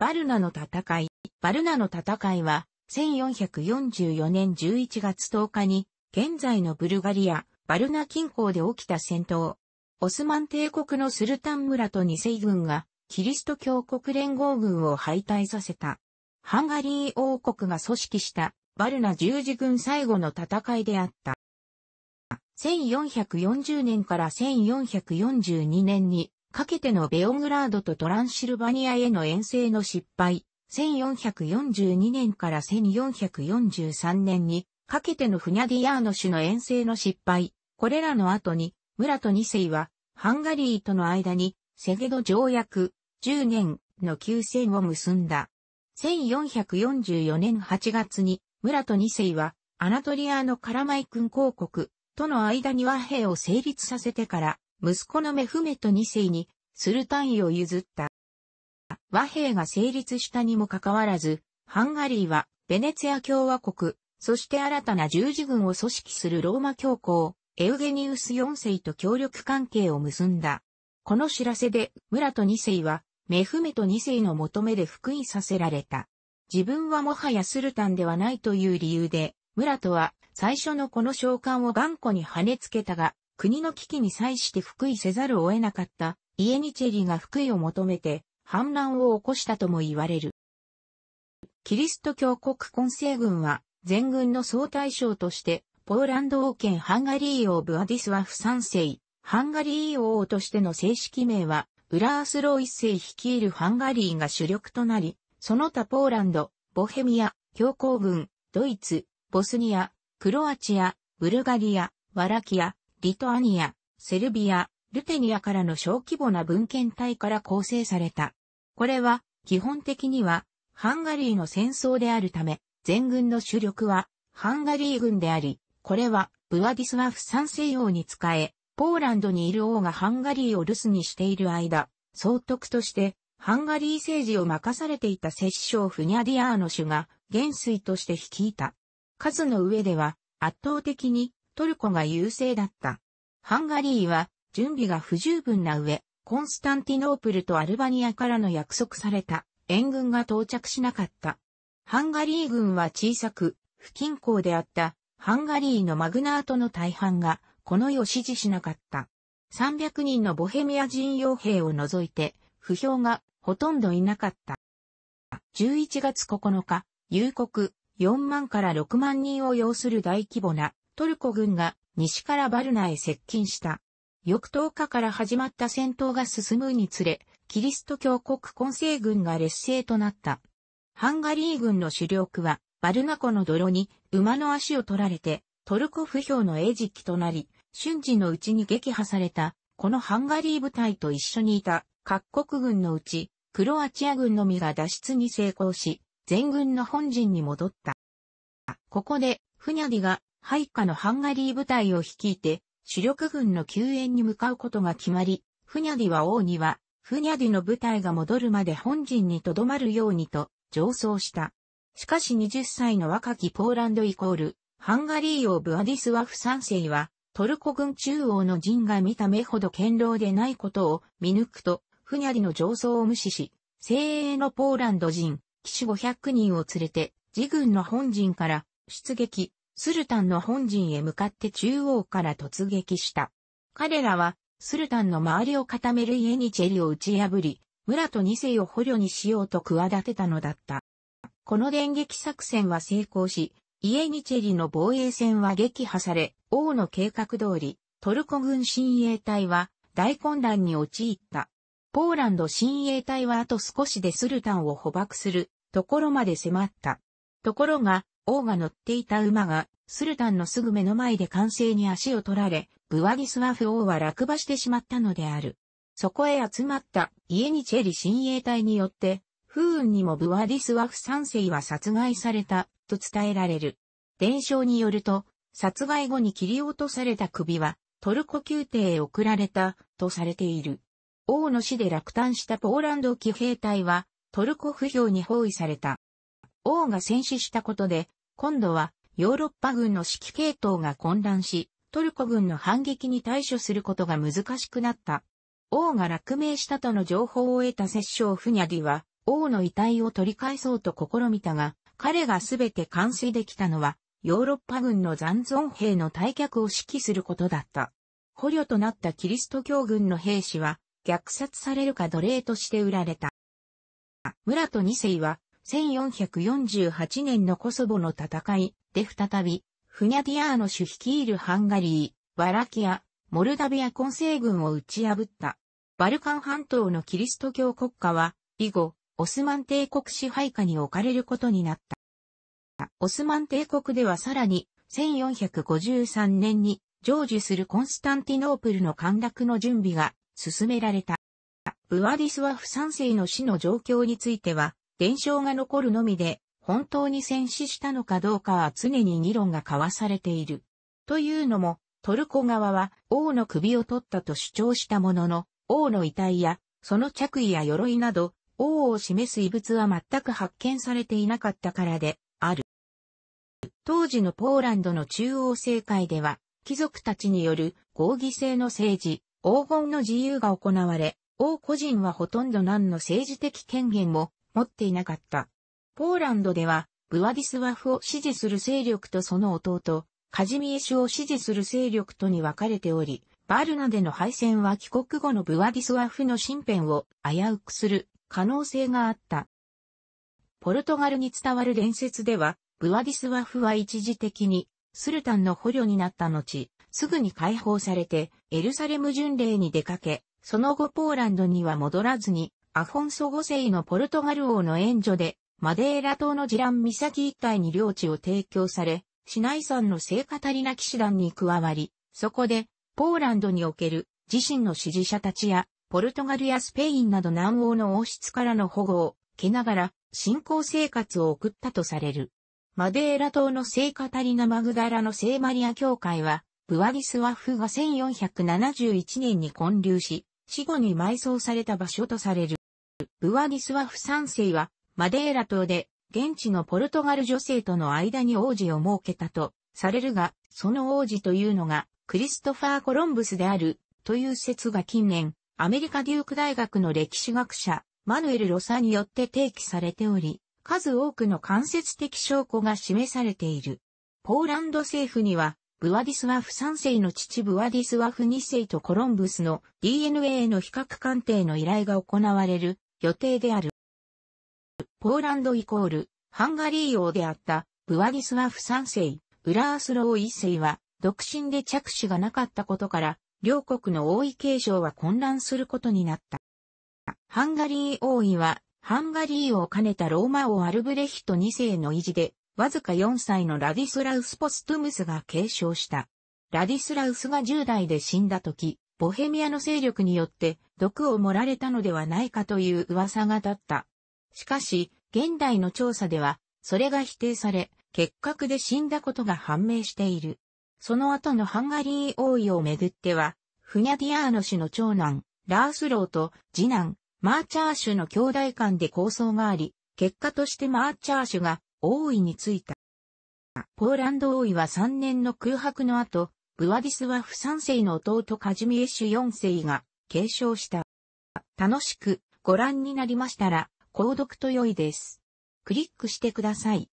バルナの戦い。バルナの戦いは、1444年11月10日に、現在のブルガリア、バルナ近郊で起きた戦闘。オスマン帝国のスルタン村と二世軍が、キリスト教国連合軍を敗退させた。ハンガリー王国が組織した、バルナ十字軍最後の戦いであった。1440年から1442年に、かけてのベオグラードとトランシルバニアへの遠征の失敗、1442年から1443年に、かけてのフニャディアーノ種の遠征の失敗、これらの後に、村と二世は、ハンガリーとの間に、セゲド条約、10年の休戦を結んだ。1444年8月に、村と二世は、アナトリアのカラマイ君公国との間に和平を成立させてから、息子のメフメト2世に、スルタン位を譲った。和平が成立したにもかかわらず、ハンガリーは、ベネツィア共和国、そして新たな十字軍を組織するローマ教皇、エウゲニウス4世と協力関係を結んだ。この知らせで、ムラト2世は、メフメト2世の求めで復員させられた。自分はもはやスルタンではないという理由で、ムラトは最初のこの召喚を頑固に跳ねつけたが、国の危機に際して福井せざるを得なかったイエニチェリが福井を求めて反乱を起こしたとも言われる。キリスト教国混成軍は全軍の総大将としてポーランド王権ハンガリー王ブアディスワフ3世、ハンガリー王としての正式名はウラースロー1世率いるハンガリーが主力となり、その他ポーランド、ボヘミア、教皇軍、ドイツ、ボスニア、クロアチア、ブルガリア、ワラキア、リトアニア、セルビア、ルテニアからの小規模な文献体から構成された。これは、基本的には、ハンガリーの戦争であるため、全軍の主力は、ハンガリー軍であり、これは、ブワディスワフ三世王に仕え、ポーランドにいる王がハンガリーを留守にしている間、総督として、ハンガリー政治を任されていた摂政フニャディアーノ氏が、元帥として率いた。数の上では、圧倒的にトルコが優勢だった。ハンガリーは準備が不十分な上、コンスタンティノープルとアルバニアからの約束された援軍が到着しなかった。ハンガリー軍は小さく、不均衡であったハンガリーのマグナートの大半がこの世を支持しなかった。300人のボヘミア人傭兵を除いて、不評がほとんどいなかった。11月9日、夕刻4万から6万人を要する大規模なトルコ軍が西からバルナへ接近した。翌10日から始まった戦闘が進むにつれ、キリスト教国混成軍が劣勢となった。ハンガリー軍の主力は、バルナ湖の泥に馬の足を取られて、トルコ不評の餌食となり、瞬時のうちに撃破された、このハンガリー部隊と一緒にいた各国軍のうち、クロアチア軍のみが脱出に成功し、全軍の本陣に戻った。ここで、フニャディが配下のハンガリー部隊を率いて、主力軍の救援に向かうことが決まり、フニャディは王には、フニャディの部隊が戻るまで本陣に留まるようにと、上奏した。しかし20歳の若きポーランドイコール、ハンガリー王ブアディスワフ3世は、トルコ軍中央の陣が見た目ほど堅牢でないことを見抜くと、フニャリの上層を無視し、精鋭のポーランド人、騎士500人を連れて、自軍の本陣から出撃、スルタンの本陣へ向かって中央から突撃した。彼らは、スルタンの周りを固めるイエニチェリを打ち破り、村と二世を捕虜にしようと企てたのだった。この電撃作戦は成功し、イエニチェリの防衛戦は撃破され、王の計画通り、トルコ軍親衛隊は大混乱に陥った。ポーランド親衛隊はあと少しでスルタンを捕獲するところまで迫った。ところが、王が乗っていた馬がスルタンのすぐ目の前で完成に足を取られ、ブワディスワフ王は落馬してしまったのである。そこへ集まった家にチェリ親衛隊によって、不運にもブワディスワフ三世は殺害された、と伝えられる。伝承によると、殺害後に切り落とされた首は、トルコ宮廷へ送られた、とされている。王の死で落胆したポーランド騎兵隊は、トルコ不評に包囲された。王が戦死したことで、今度はヨーロッパ軍の指揮系統が混乱し、トルコ軍の反撃に対処することが難しくなった。王が落命したとの情報を得た摂政フニャディは、王の遺体を取り返そうと試みたが、彼がすべて完遂できたのは、ヨーロッパ軍の残存兵の退却を指揮することだった。捕虜となったキリスト教軍の兵士は、虐殺されるか奴隷として売られた。村と二世は、1448年のコソボの戦い、で再び、フニャディアーノ主率いるハンガリー、ワラキア、モルダビア混成軍を打ち破った。バルカン半島のキリスト教国家は、以後、オスマン帝国支配下に置かれることになった。オスマン帝国ではさらに、1453年に成就するコンスタンティノープルの陥落の準備が進められた。ブワディスワフ3世の死の状況については、伝承が残るのみで、本当に戦死したのかどうかは常に議論が交わされている。というのも、トルコ側は王の首を取ったと主張したものの、王の遺体や、その着衣や鎧など、王を示す遺物は全く発見されていなかったからで、ある。当時のポーランドの中央政界では、貴族たちによる合議制の政治、黄金の自由が行われ、王個人はほとんど何の政治的権限も持っていなかった。ポーランドでは、ブワディスワフを支持する勢力とその弟、カジミエシュを支持する勢力とに分かれており、バルナでの敗戦は帰国後のブワディスワフの身辺を危うくする可能性があった。ポルトガルに伝わる伝説では、ブワディスワフは一時的にスルタンの捕虜になった後、すぐに解放されてエルサレム巡礼に出かけ、その後ポーランドには戻らずに、アフォンソ5世のポルトガル王の援助でマデーラ島のジラン岬一帯に領地を提供され、市内産の聖カタリナ騎士団に加わり、そこで、ポーランドにおける自身の支持者たちや、ポルトガルやスペインなど南欧の王室からの保護を受けながら、信仰生活を送ったとされる。マデーラ島の聖カタリナ・マグダラの聖マリア教会は、ブデリスワフが1471年に建立し、死後に埋葬された場所とされる。ブデリスワフ三世は、マデーラ島で、現地のポルトガル女性との間に王子を設けたと、されるが、その王子というのが、クリストファー・コロンブスである、という説が近年、アメリカデューク大学の歴史学者、マヌエル・ロサによって提起されており、数多くの間接的証拠が示されている。ポーランド政府には、ブワディスワフ3世の父ブワディスワフ2世とコロンブスの DNA の比較鑑定の依頼が行われる予定である。ポーランドイコール、ハンガリー王であった、ブワディスワフ三世、ウラースロー一世は、独身で着手がなかったことから、両国の王位継承は混乱することになった。ハンガリー王位は、ハンガリーを兼ねたローマ王アルブレヒト2世の維持で、わずか4歳のラディスラウス・ポストゥムスが継承した。ラディスラウスが10代で死んだ時、ボヘミアの勢力によって毒を盛られたのではないかという噂が立った。しかし、現代の調査では、それが否定され、結核で死んだことが判明している。その後のハンガリー王位をめぐっては、フニャディアーノ氏の長男、ラースローと次男、マーチャーシュの兄弟間で構想があり、結果としてマーチャーシュが王位についた。ポーランド王位は3年の空白の後、ブワディスワフ3世の弟カジミエシュ4世が継承した。楽しくご覧になりましたら、購読と良いです。クリックしてください。